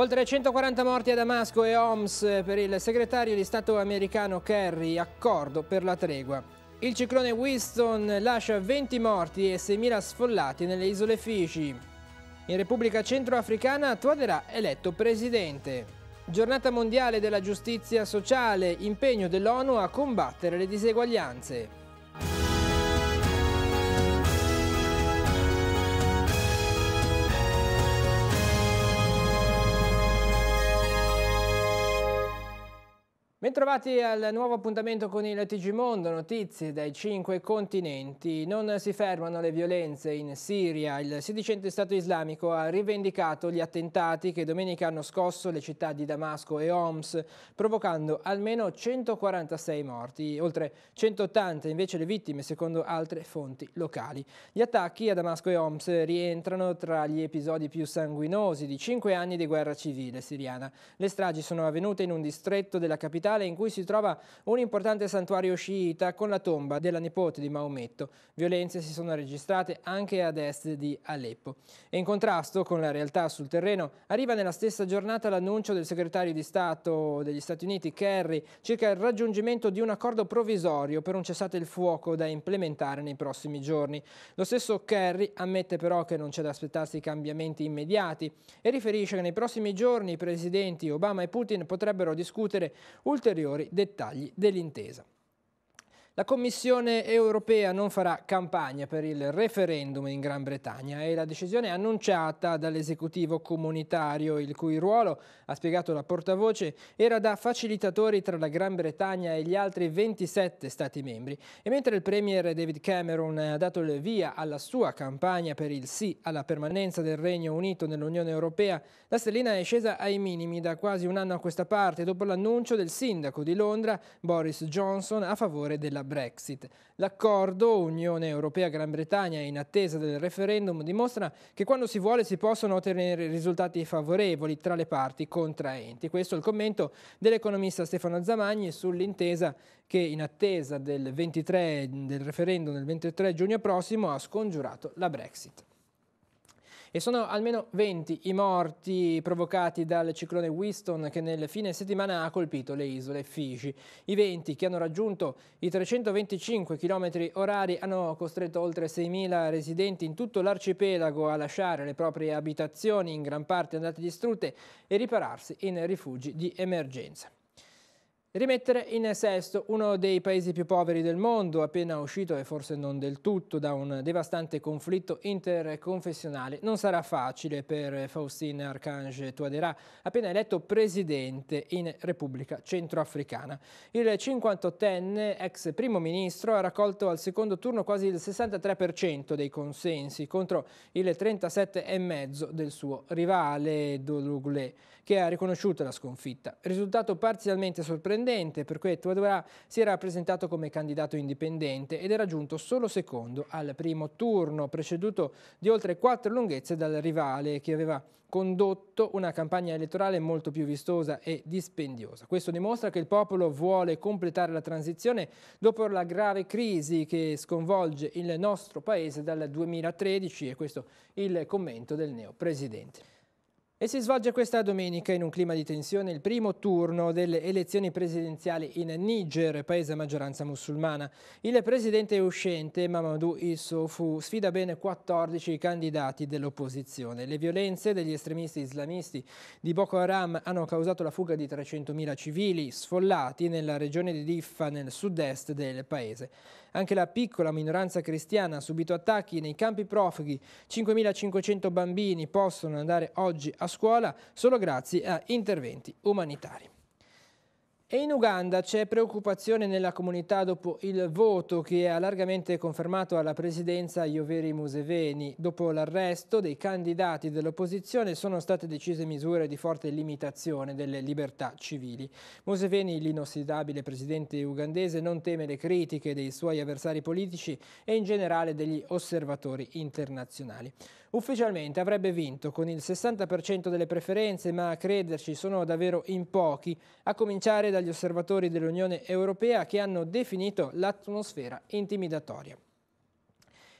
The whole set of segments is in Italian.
Oltre 140 morti a Damasco e Homs eh, per il segretario di Stato americano Kerry, accordo per la tregua. Il ciclone Winston lascia 20 morti e 6.000 sfollati nelle isole Fiji. In Repubblica Centroafricana attuerà eletto presidente. Giornata mondiale della giustizia sociale, impegno dell'ONU a combattere le diseguaglianze. Bentrovati al nuovo appuntamento con il TG Mondo, notizie dai cinque continenti. Non si fermano le violenze in Siria. Il sedicente Stato islamico ha rivendicato gli attentati che domenica hanno scosso le città di Damasco e Homs, provocando almeno 146 morti, oltre 180 invece le vittime secondo altre fonti locali. Gli attacchi a Damasco e Homs rientrano tra gli episodi più sanguinosi di cinque anni di guerra civile siriana. Le stragi sono avvenute in un distretto della capitale capitale in cui si trova un importante santuario sciita con la tomba della nipote di Maometto. Violenze si sono registrate anche ad est di Aleppo. E in contrasto con la realtà sul terreno arriva nella stessa giornata l'annuncio del segretario di Stato degli Stati Uniti Kerry circa il raggiungimento di un accordo provvisorio per un cessate il fuoco da implementare nei prossimi giorni. Lo stesso Kerry ammette però che non c'è da aspettarsi cambiamenti immediati e riferisce che nei prossimi giorni i presidenti Obama e Putin potrebbero discutere ulteriormente ulteriori dettagli dell'intesa. La Commissione europea non farà campagna per il referendum in Gran Bretagna e la decisione è annunciata dall'esecutivo comunitario, il cui ruolo, ha spiegato la portavoce, era da facilitatori tra la Gran Bretagna e gli altri 27 Stati membri. E mentre il Premier David Cameron ha dato il via alla sua campagna per il sì alla permanenza del Regno Unito nell'Unione Europea, la stellina è scesa ai minimi da quasi un anno a questa parte, dopo l'annuncio del sindaco di Londra, Boris Johnson, a favore della della Brexit. L'accordo Unione Europea-Gran Bretagna in attesa del referendum dimostra che quando si vuole si possono ottenere risultati favorevoli tra le parti contraenti. Questo è il commento dell'economista Stefano Zamagni sull'intesa che in attesa del, 23, del referendum del 23 giugno prossimo ha scongiurato la Brexit. E sono almeno 20 i morti provocati dal ciclone Winston che nel fine settimana ha colpito le isole Fiji. I venti che hanno raggiunto i 325 km orari hanno costretto oltre 6.000 residenti in tutto l'arcipelago a lasciare le proprie abitazioni, in gran parte andate distrutte, e ripararsi in rifugi di emergenza. Rimettere in sesto uno dei paesi più poveri del mondo, appena uscito e forse non del tutto da un devastante conflitto interconfessionale, non sarà facile per Faustin Archange Touadera, appena eletto presidente in Repubblica Centroafricana. Il 58enne, ex primo ministro, ha raccolto al secondo turno quasi il 63% dei consensi contro il 37,5% del suo rivale Dolouglet che ha riconosciuto la sconfitta. Risultato parzialmente sorprendente perché Tuadora si era presentato come candidato indipendente ed era giunto solo secondo al primo turno, preceduto di oltre quattro lunghezze dal rivale che aveva condotto una campagna elettorale molto più vistosa e dispendiosa. Questo dimostra che il popolo vuole completare la transizione dopo la grave crisi che sconvolge il nostro paese dal 2013 e questo il commento del neo presidente. E si svolge questa domenica in un clima di tensione il primo turno delle elezioni presidenziali in Niger, paese a maggioranza musulmana. Il presidente uscente Mamadou Issoufou sfida bene 14 candidati dell'opposizione. Le violenze degli estremisti islamisti di Boko Haram hanno causato la fuga di 300.000 civili sfollati nella regione di Diffa nel sud-est del paese. Anche la piccola minoranza cristiana ha subito attacchi nei campi profughi. 5.500 bambini possono andare oggi a scuola solo grazie a interventi umanitari. E in Uganda c'è preoccupazione nella comunità dopo il voto che ha largamente confermato alla presidenza Ioveri Museveni. Dopo l'arresto dei candidati dell'opposizione sono state decise misure di forte limitazione delle libertà civili. Museveni, l'inossidabile presidente ugandese, non teme le critiche dei suoi avversari politici e in generale degli osservatori internazionali. Ufficialmente avrebbe vinto con il 60% delle preferenze, ma a crederci sono davvero in pochi, a cominciare da dagli osservatori dell'Unione Europea che hanno definito l'atmosfera intimidatoria.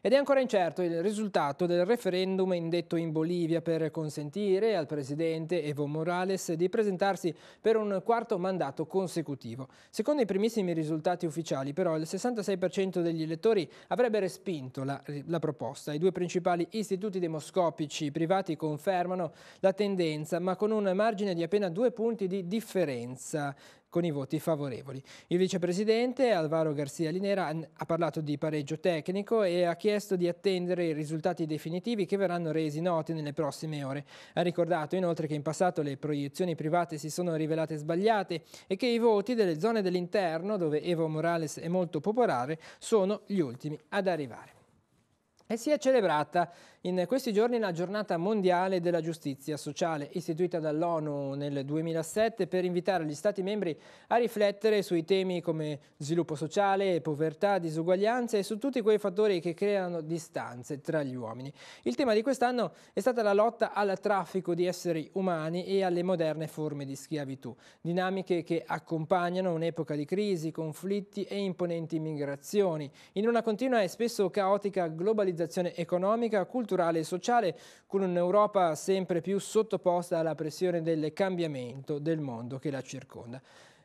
Ed è ancora incerto il risultato del referendum indetto in Bolivia per consentire al presidente Evo Morales di presentarsi per un quarto mandato consecutivo. Secondo i primissimi risultati ufficiali, però, il 66% degli elettori avrebbe respinto la, la proposta. I due principali istituti demoscopici privati confermano la tendenza, ma con un margine di appena due punti di differenza con i voti favorevoli. Il vicepresidente Alvaro Garcia Linera ha parlato di pareggio tecnico e ha chiesto di attendere i risultati definitivi che verranno resi noti nelle prossime ore. Ha ricordato inoltre che in passato le proiezioni private si sono rivelate sbagliate e che i voti delle zone dell'interno, dove Evo Morales è molto popolare, sono gli ultimi ad arrivare. E si è celebrata in questi giorni la giornata mondiale della giustizia sociale, istituita dall'ONU nel 2007 per invitare gli Stati membri a riflettere sui temi come sviluppo sociale, povertà, disuguaglianze e su tutti quei fattori che creano distanze tra gli uomini. Il tema di quest'anno è stata la lotta al traffico di esseri umani e alle moderne forme di schiavitù, dinamiche che accompagnano un'epoca di crisi, conflitti e imponenti migrazioni, in una continua e spesso caotica globalizzazione globalizzazione economica, culturale e sociale, con un'Europa sempre più sottoposta alla pressione del cambiamento del mondo che la circonda.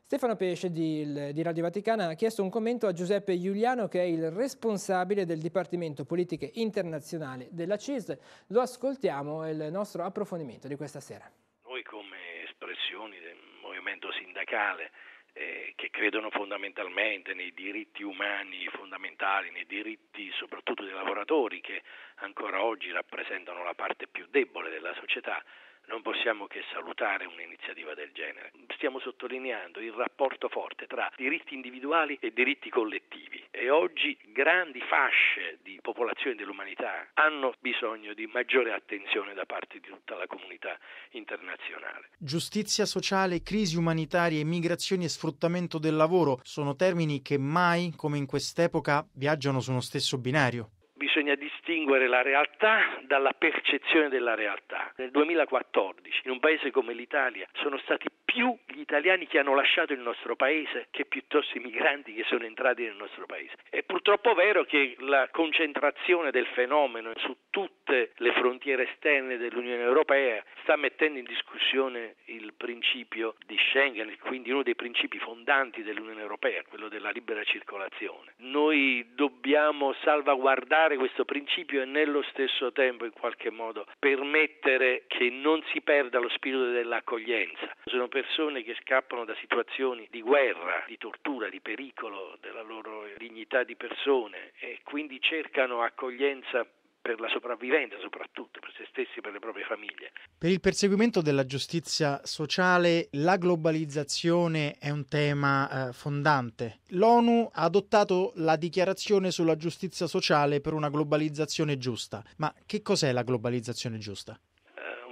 Stefano Pesce di, di, Radio Vaticana ha chiesto un commento a Giuseppe Giuliano che è il responsabile del Dipartimento Politiche Internazionali della CIS. Lo ascoltiamo, è il nostro approfondimento di questa sera. Noi come espressioni del movimento sindacale eh, che credono fondamentalmente nei diritti umani fondamentali, nei diritti soprattutto dei lavoratori che ancora oggi rappresentano la parte più debole della società non possiamo che salutare un'iniziativa del genere. Stiamo sottolineando il rapporto forte tra diritti individuali e diritti collettivi e oggi grandi fasce di popolazione dell'umanità hanno bisogno di maggiore attenzione da parte di tutta la comunità internazionale. Giustizia sociale, crisi umanitarie, migrazioni e sfruttamento del lavoro sono termini che mai, come in quest'epoca, viaggiano su uno stesso binario bisogna distinguere la realtà dalla percezione della realtà. Nel 2014, in un paese come l'Italia, sono stati più gli italiani che hanno lasciato il nostro paese che piuttosto i migranti che sono entrati nel nostro paese. È purtroppo vero che la concentrazione del fenomeno su tutto tutte le frontiere esterne dell'Unione Europea, sta mettendo in discussione il principio di Schengen, quindi uno dei principi fondanti dell'Unione Europea, quello della libera circolazione. Noi dobbiamo salvaguardare questo principio e nello stesso tempo in qualche modo permettere che non si perda lo spirito dell'accoglienza. Sono persone che scappano da situazioni di guerra, di tortura, di pericolo della loro dignità di persone e quindi cercano accoglienza per la sopravvivenza soprattutto, per se stessi e per le proprie famiglie. Per il perseguimento della giustizia sociale la globalizzazione è un tema eh, fondante. L'ONU ha adottato la dichiarazione sulla giustizia sociale per una globalizzazione giusta. Ma che cos'è la globalizzazione giusta?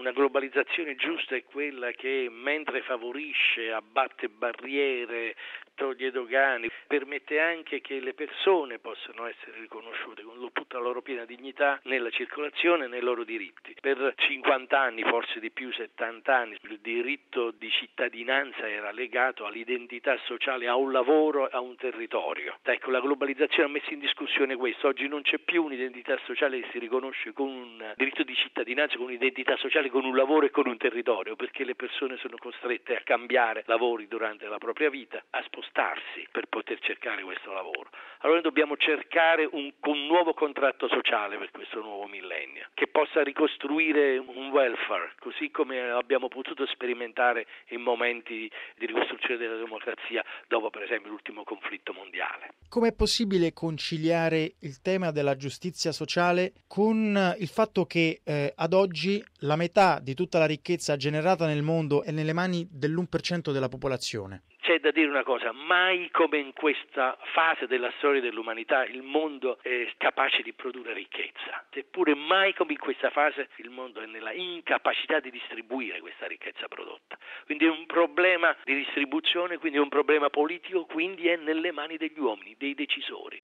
Una globalizzazione giusta è quella che mentre favorisce, abbatte barriere, toglie dogani, permette anche che le persone possano essere riconosciute con tutta la loro piena dignità nella circolazione e nei loro diritti. Per 50 anni, forse di più 70 anni, il diritto di cittadinanza era legato all'identità sociale, a un lavoro, a un territorio. Ecco, la globalizzazione ha messo in discussione questo, oggi non c'è più un'identità sociale che si riconosce con un diritto di cittadinanza, con un'identità sociale con un lavoro e con un territorio, perché le persone sono costrette a cambiare lavori durante la propria vita, a spostarsi per poter cercare questo lavoro. Allora noi dobbiamo cercare un, un nuovo contratto sociale per questo nuovo millennio, che possa ricostruire un welfare, così come abbiamo potuto sperimentare in momenti di ricostruzione della democrazia dopo per esempio l'ultimo conflitto mondiale. Com'è possibile conciliare il tema della giustizia sociale con il fatto che eh, ad oggi la metà metà di tutta la ricchezza generata nel mondo è nelle mani dell'1% della popolazione. C'è da dire una cosa, mai come in questa fase della storia dell'umanità il mondo è capace di produrre ricchezza, eppure mai come in questa fase il mondo è nella incapacità di distribuire questa ricchezza prodotta. Quindi è un problema di distribuzione, quindi è un problema politico, quindi è nelle mani degli uomini, dei decisori.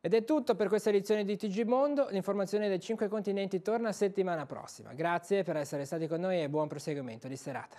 Ed è tutto per questa edizione di TG Mondo, l'informazione dei 5 continenti torna settimana prossima. Grazie per essere stati con noi e buon proseguimento di serata.